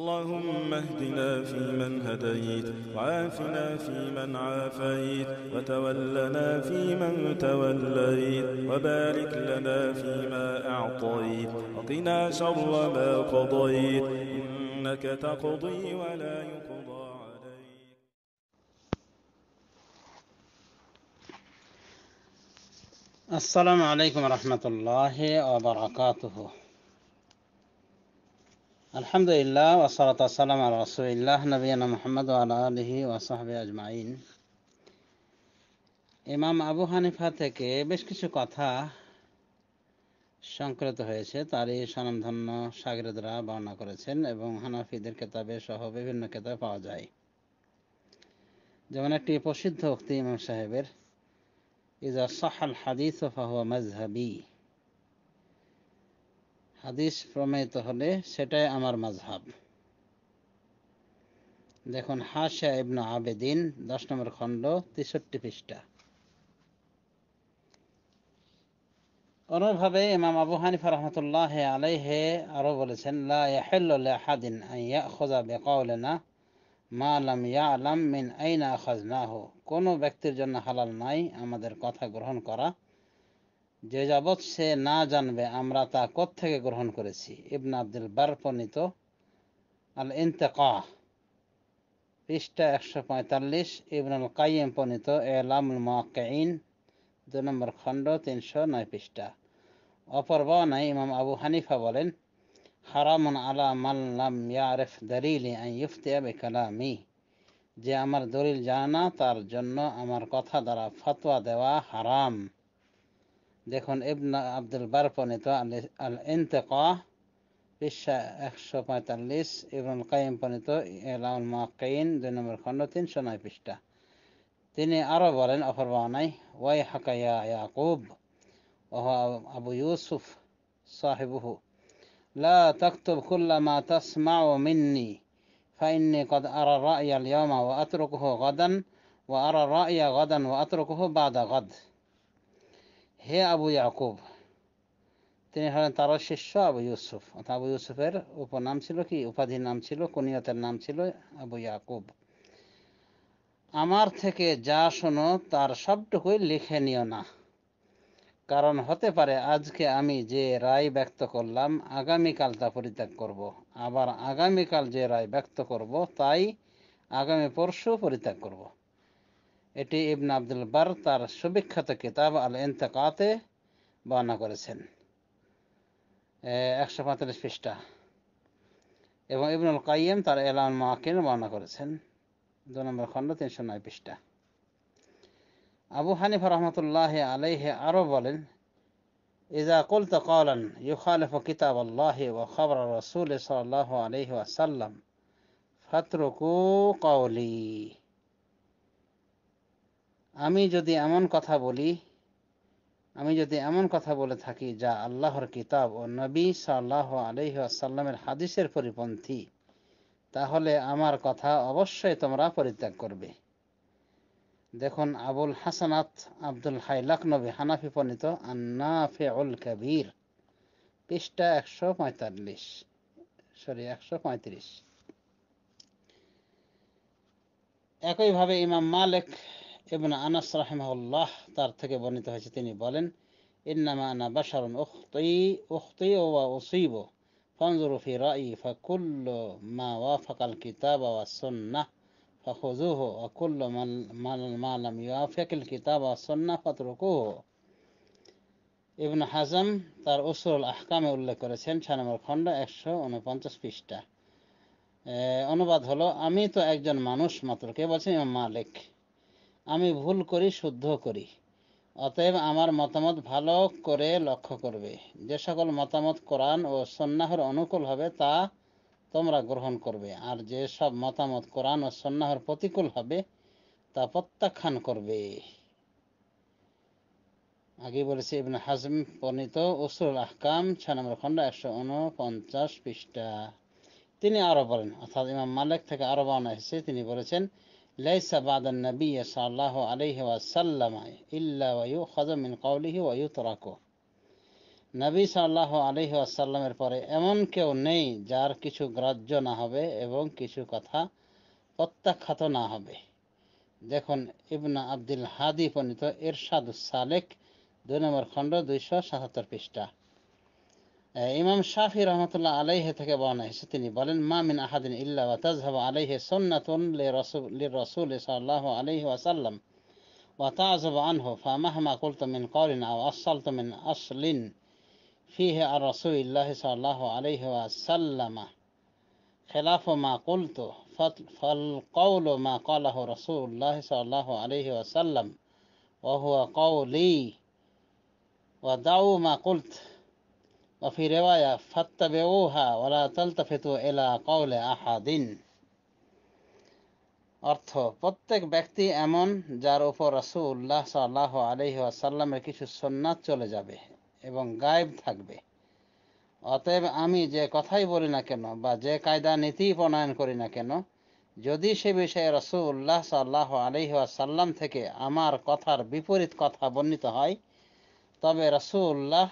اللهم اهدنا فيمن هديت وعافنا فيمن عافيت وتولنا فيمن توليت وبارك لنا فيما أعطيت وقنا شر ما قضيت إنك تقضي ولا يقضى عليك السلام عليكم ورحمة الله وبركاته আলহামদুলিল্লাহ ওসরাত আসসালাম আল রসুল্লাহ মোহাম্মদ আলহি আজমাইন ইমাম আবু হানিফা থেকে বেশ কিছু কথা সংকলিত হয়েছে তারই স্বনামধন্য সাগরেদরা বর্ণনা করেছেন এবং হানাফিদের কেতাবে সহ বিভিন্ন কেতাবে পাওয়া যায় যেমন একটি প্রসিদ্ধ উক্তি ইমাম সাহেবের ইজা সাহাল হাদিস মজহাবি হাদিস প্রমাণিত হলে সেটাই আমার মাঝহাব দেখুন হাসা ইবনা আবেদিন দশ নম্বর খণ্ড তেষট্টি পৃষ্ঠা অনুভাবে ইমাম আবু হানিফা রহমতুল্লাহ আলাইহে আরও বলেছেন লাহাদিন বেকাউলেনা ইয়া আলাম মিন আইনা খাজনাহ কোনো ব্যক্তির জন্য হালাল নাই আমাদের কথা গ্রহণ করা যে যাবৎ সে না জানবে আমরা তা থেকে গ্রহণ করেছি ইবন আব্দুল বার প্রণীত আল ইন্তেকা পৃষ্ঠা একশো পঁয়তাল্লিশ ইবনুল কাইম প্রণীত এলামুল মাকাইন দু নম্বর খণ্ড তিনশো নয় পৃষ্ঠা অপর বনায় ইমাম আবু হানিফা বলেন হারামুন আলা মাল্লাম ইয়ারেফ দলিল ইফতিয়া বেকালামি যে আমার দলিল জানা তার জন্য আমার কথা দ্বারা ফতোয়া দেওয়া হারাম দেখুন ইবনা আব্দুল বার প্রণীত আল ইন্তেকা পৃষ্ঠা একশো পঁয়তাল্লিশ ইবনুল কাইম প্রণীত এলাউল মাকাইন দুই নম্বর খণ্ড তিনশো নয় পৃষ্ঠা তিনি আরও বলেন অফর বানাই ওয়াই হাকাইয়া ইয়াকুব ওহ আবু ইউসুফ সাহেবহু লা তাকতুব কুল্লা মা তাসমাউ মিন্নি فإني قد أرى الرأي اليوم وأتركه غدا وأرى الرأي غدا وأتركه بعد غد হে আবু ইয়াকুব তিনি হলেন তার শিষ্য আবু ইউসুফ অর্থাৎ আবু ইউসুফের উপনাম ছিল কি উপাধির নাম ছিল কনিয়তের নাম ছিল আবু ইয়াকুব আমার থেকে যা শোনো তার সবটুকুই লিখে নিও না কারণ হতে পারে আজকে আমি যে রায় ব্যক্ত করলাম আগামীকাল তা পরিত্যাগ করব। আবার আগামীকাল যে রায় ব্যক্ত করব তাই আগামী পরশু পরিত্যাগ করব এটি ইবন আব্দুল বার তার সুবিখ্যাত কিতাব আল এন্তেকাতে বর্ণনা করেছেন একশো পঁয়তাল্লিশ পৃষ্ঠা এবং ইবনুল কাইম তার এলান মাহকিন বর্ণনা করেছেন দু নম্বর খণ্ড তিনশো নয় পৃষ্ঠা আবু হানিফ রহমতুল্লাহ আলাইহে আরও বলেন ইজা কুলত কলান ইউখালিফ কিতাব আল্লাহ ও খবর রসুল সাল আলহি আসাল্লাম ফাতরুকু কৌলি আমি যদি এমন কথা বলি আমি যদি এমন কথা বলে থাকি যা আল্লাহর কিতাব ও নবী সাল্লাহ আলহি আসাল্লামের হাদিসের পরিপন্থী তাহলে আমার কথা অবশ্যই তোমরা পরিত্যাগ করবে দেখুন আবুল হাসানাত আব্দুল হাই লখনবী হানাফি পণিত আন্নাফে উল কবির পৃষ্ঠা একশো পঁয়তাল্লিশ সরি একশো পঁয়ত্রিশ একইভাবে ইমাম মালেক ابن أنس رحمه الله ترتقي بني تفشتيني بولن إنما أنا بشر أخطي أخطي وأصيب فانظروا في رأيي فكل ما وافق الكتاب والسنة فخذوه وكل من ما لم يوافق الكتاب والسنة فاتركوه ابن حزم تر أسر الأحكام اللي كرسين شانم الخندا أشهر ونفانتس فيشتا অনুবাদ হলো আমি তো একজন মানুষ মাত্র কে বলছেন ইমাম মালিক আমি ভুল করি শুদ্ধ করি অতএব আমার মতামত ভালো করে লক্ষ্য করবে যে সকল মতামত কোরআন ও সন্ন্যাহর অনুকূল হবে তা তোমরা গ্রহণ করবে আর যে সব মতামত কোরআন ও সন্ন্যাহর প্রতিকূল হবে তা প্রত্যাখ্যান করবে আগে বলেছি ইবন হাজম বর্ণিত ওসুল আহকাম ছয় নম্বর খন্ড একশো উনপঞ্চাশ পৃষ্ঠা তিনি আরও বলেন অর্থাৎ ইমাম মালিক থেকে আরও বর্ণনা এসেছে তিনি বলেছেন ليس بعد النبي صلى الله عليه وسلم إلا ويؤخذ من قوله ويتركه নবী সাল্লাহ আলহি আসাল্লামের পরে এমন কেউ নেই যার কিছু গ্রাহ্য না হবে এবং কিছু কথা প্রত্যাখ্যাত না হবে দেখুন ইবনা আব্দুল হাদি পণ্ডিত এরশাদ সালেক দুই নম্বর খণ্ড দুইশো সাতাত্তর পৃষ্ঠা إمام الشافعي رحمة الله عليه تكبانا حسيتني بلن ما من أحد إلا وتذهب عليه سنة للرسول صلى الله عليه وسلم وتعذب عنه فمهما قلت من قول أو أصلت من أصل فيه الرسول الله صلى الله عليه وسلم خلاف ما قلت فالقول ما قاله رسول الله صلى الله عليه وسلم وهو قولي ودعوا ما قلت وفي رواية فاتبعوها ولا تلتفتوا إلى قول أحد অর্থ প্রত্যেক ব্যক্তি এমন যার উপর সাল্লাহ আলহি আসাল্লামের কিছু সন্ন্যাত চলে যাবে এবং গায়েব থাকবে অতএব আমি যে কথাই বলি না কেন বা যে কায়দা নীতি প্রণয়ন করি না কেন যদি সে বিষয়ে রসুল্লাহ সাল্লাহ আলহি আসাল্লাম থেকে আমার কথার বিপরীত কথা বর্ণিত হয় তবে রসুল্লাহ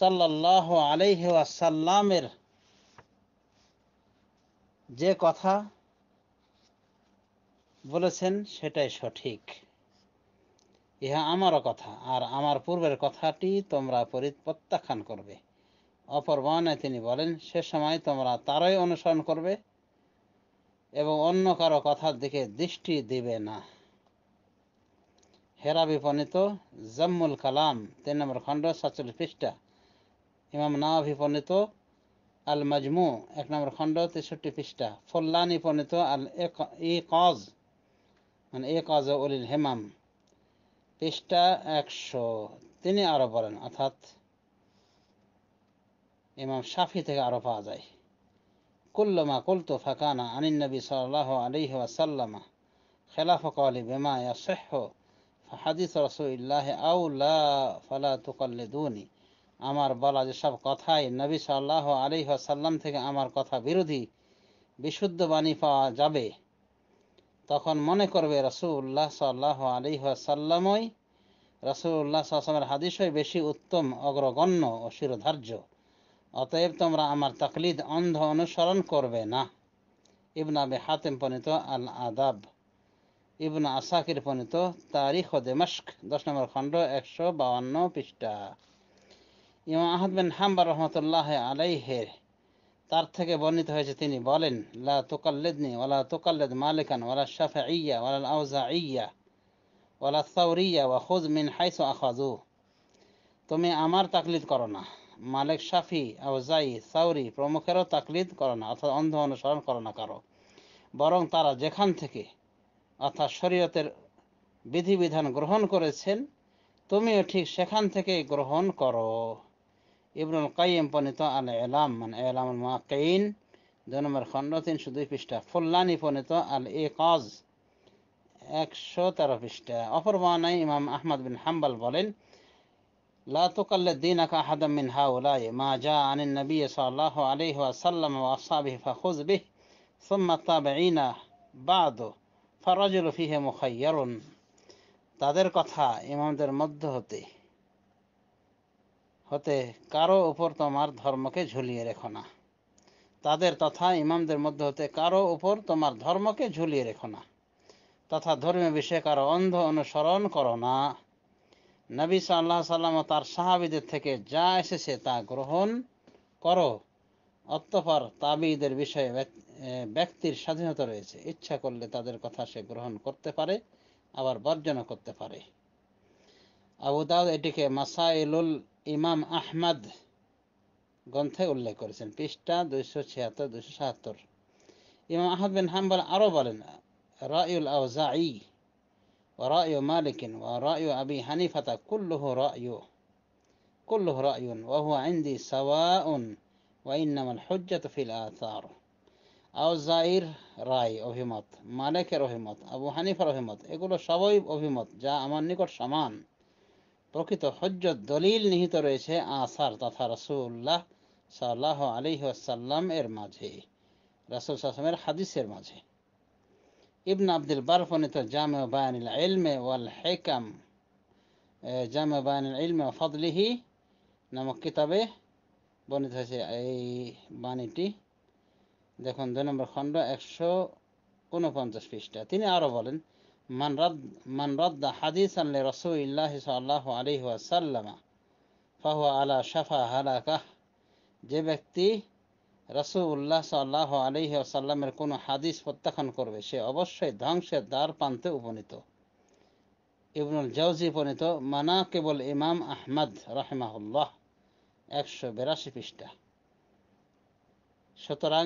সাল্লাহ আলাইহি যে কথা বলেছেন সেটাই সঠিক ইহা আমারও কথা আর আমার পূর্বের কথাটি তোমরা প্রত্যাখ্যান করবে অপর বর্ণায় তিনি বলেন সে সময় তোমরা তারই অনুসরণ করবে এবং অন্য কারো কথার দিকে দৃষ্টি দিবে না হেরা বিপণিত জম্মুল কালাম তিন নম্বর খণ্ড সাতচল্লিশ পৃষ্ঠা ইমাম নাভি প্রণীত আল মাজমু এক নম্বর খণ্ড তেষট্টি পৃষ্ঠা ফল্লানি প্রণীত আল এ কজ মানে এ কজ উলিল হেমাম পৃষ্ঠা একশো তিনি আরো বলেন অর্থাৎ ইমাম শাফি থেকে আরো পাওয়া যায় কুল্লমা কুলতু ফাকানা আনিন নবী সাল্লাহ আলিহি ওয়াসাল্লামা খেলাফ কলি বেমা ইয়াসহ ফাহাদিস রসুল্লাহ আউলা ফালা তুকল্লিদুনি আমার বলা যেসব কথাই নবী সাল্লাহ আলী আসাল্লাম থেকে আমার কথা বিরোধী বিশুদ্ধ বাণী পাওয়া যাবে তখন মনে করবে রসুল্লাহ সাল্লাহ আলী আসাল্লামই রসুল্লাহ সাল্লামের হাদিসই বেশি উত্তম অগ্রগণ্য ও শিরোধার্য অতএব তোমরা আমার তাকলিদ অন্ধ অনুসরণ করবে না ইবনা বে হাতেম পণিত আল আদাব ইবনা আসাকির পণিত তারিখ ও দেমস্ক দশ নম্বর খণ্ড একশো বাউান্ন পৃষ্ঠা ইমাম আহমদ বিন হাম্বার রহমতুল্লাহ আলাইহের তার থেকে বর্ণিত হয়েছে তিনি বলেন লা তোকাল্লেদনি ওলা তোকাল্লেদ মালিকান ওলা শাফা ইয়া ওলা আউজা ইয়া ওলা সাউরিয়া ওয়া খোজ মিন হাইসু আখাজু তুমি আমার তাকলিদ করো না মালিক শাফি আউজাই সাউরি প্রমুখেরও তাকলিদ করো না অর্থাৎ অন্ধ অনুসরণ করো না কারো বরং তারা যেখান থেকে অর্থাৎ শরীয়তের বিধিবিধান গ্রহণ করেছেন তুমিও ঠিক সেখান থেকে গ্রহণ করো ইবনুল কাইম পণিত আল এলাম মানে এলাম মাকাইন দুই নম্বর খণ্ড তিনশো দুই পৃষ্ঠা ফুল্লানি পণিত আল এ কজ একশো তেরো পৃষ্ঠা অপর মানায় ইমাম আহমদ বিন হাম্বাল বলেন লা তুকাল্লে দিন আকা আহাদাম মিন হাউলাই মা জা আনিন নবী সাল্লাহ আলাইহি ওয়াসাল্লাম ওয়া আসহাবিহি ফাখুজ বিহ সুম্মা তাবিঈনা বাদু ফারাজুল ফিহে মুখাইয়ারুন তাদের কথা ইমামদের মধ্য হতে হতে কারো ওপর তোমার ধর্মকে ঝুলিয়ে রেখো না তাদের তথা ইমামদের মধ্যে হতে কারো ওপর তোমার ধর্মকে ঝুলিয়ে রেখো না তথা ধর্মীয় বিষয়ে কারো অন্ধ অনুসরণ করো না নবী সাল্লাহ সাল্লাম তার সাহাবিদের থেকে যা এসেছে তা গ্রহণ করো অতঃপর তাবিদের বিষয়ে ব্যক্তির স্বাধীনতা রয়েছে ইচ্ছা করলে তাদের কথা সে গ্রহণ করতে পারে আবার বর্জনও করতে পারে আবু দাউদ এটিকে মাসাইলুল ইমাম আহমদ গ্রন্থে উল্লেখ করেছেন পৃষ্ঠা দুইশো ছিয়াত্তর দুইশো সাহাত্তর ইমাম আহমদ বিন হাম্বল আরও বলেন রায়ুল আউজাই ورأي مالك ورأي أبي حنيفة كله رأي كله رأي وهو عندي سواء وإنما الحجة في الآثار أو زائر رأي অভিমত মালিকের অভিমত আবু হানিফার অভিমত এগুলো সবই অভিমত যা আমার নিকট সমান প্রকৃত হজ্জত দলিল নিহিত রয়েছে আসার তথা রসুল্লাহ সাল্লাহ আলিহাসাল্লাম এর মাঝে রাসুল সাসমের হাদিসের মাঝে ইবন আব্দুল বারফনিত জামে বায়ানিল ইলমে ওয়াল হেকাম জামে বায়ানিল ইলমে ফদলিহি নামক কিতাবে বর্ণিত হয়েছে এই বাণীটি দেখুন দুই নম্বর খণ্ড একশো উনপঞ্চাশ পৃষ্ঠা তিনি আরও বলেন من رد من رد حديثا لرسول الله صلى الله عليه وسلم فهو على شفا هلاكه যে ব্যক্তি রসুল্লাহ সাল্লাহ আলহি আসাল্লামের কোনো হাদিস প্রত্যাখ্যান করবে সে অবশ্যই ধ্বংসের দ্বার প্রান্তে উপনীত ইবনুল জাউজি উপনীত মানা কেবল ইমাম আহমদ রহমাহুল্লাহ একশো বিরাশি পৃষ্ঠা সুতরাং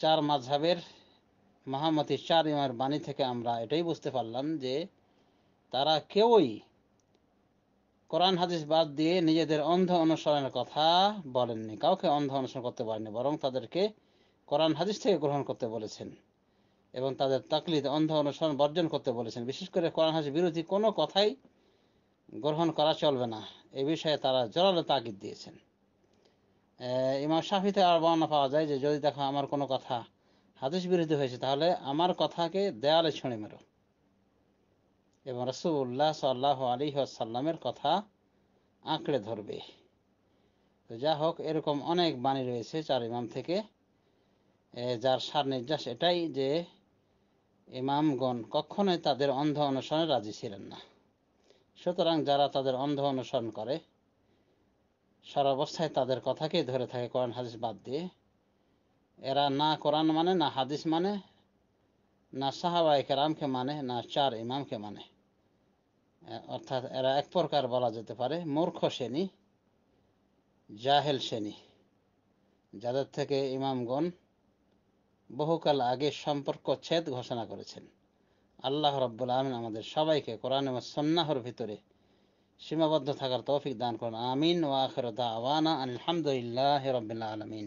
চার মাঝাবের মহামতি চার ইমার বাণী থেকে আমরা এটাই বুঝতে পারলাম যে তারা কেউই কোরআন হাদিস বাদ দিয়ে নিজেদের অন্ধ অনুসরণের কথা বলেননি কাউকে অন্ধ অনুসরণ করতে পারেনি বরং তাদেরকে কোরআন হাদিস থেকে গ্রহণ করতে বলেছেন এবং তাদের তাকলিদ অন্ধ অনুসরণ বর্জন করতে বলেছেন বিশেষ করে কোরআন হাদিস বিরোধী কোনো কথাই গ্রহণ করা চলবে না এ বিষয়ে তারা জোরালো তাগিদ দিয়েছেন ইমাম শাফিতে আর বর্ণনা পাওয়া যায় যে যদি দেখো আমার কোনো কথা হাদিস বিরোধী হয়েছে তাহলে আমার কথাকে দেয়ালে ছুঁড়ে মেরো এবং রসুল্লাহ সাল্লাহ আলী সাল্লামের কথা আঁকড়ে ধরবে তো যা হোক এরকম অনেক বাণী রয়েছে চার ইমাম থেকে যার সার নির্যাস এটাই যে ইমামগণ কখনোই তাদের অন্ধ অনুসরণে রাজি ছিলেন না সুতরাং যারা তাদের অন্ধ অনুসরণ করে অবস্থায় তাদের কথাকেই ধরে থাকে কোরআন হাদিস বাদ দিয়ে এরা না কোরআন মানে না হাদিস মানে না সাহাবা একরামকে মানে না চার ইমামকে মানে অর্থাৎ এরা এক প্রকার বলা যেতে পারে মূর্খ শ্রেণী জাহেল শ্রেণী যাদের থেকে ইমামগণ বহুকাল আগে সম্পর্ক ছেদ ঘোষণা করেছেন আল্লাহ রব্বুল আহমিন আমাদের সবাইকে কোরআন এবং সন্ন্যাহর ভিতরে সীমাবদ্ধ থাকার তৌফিক দান করুন আমিন ওয়া আখির আওয়ানা আলহামদুলিল্লাহ রবিল্লা আলমিন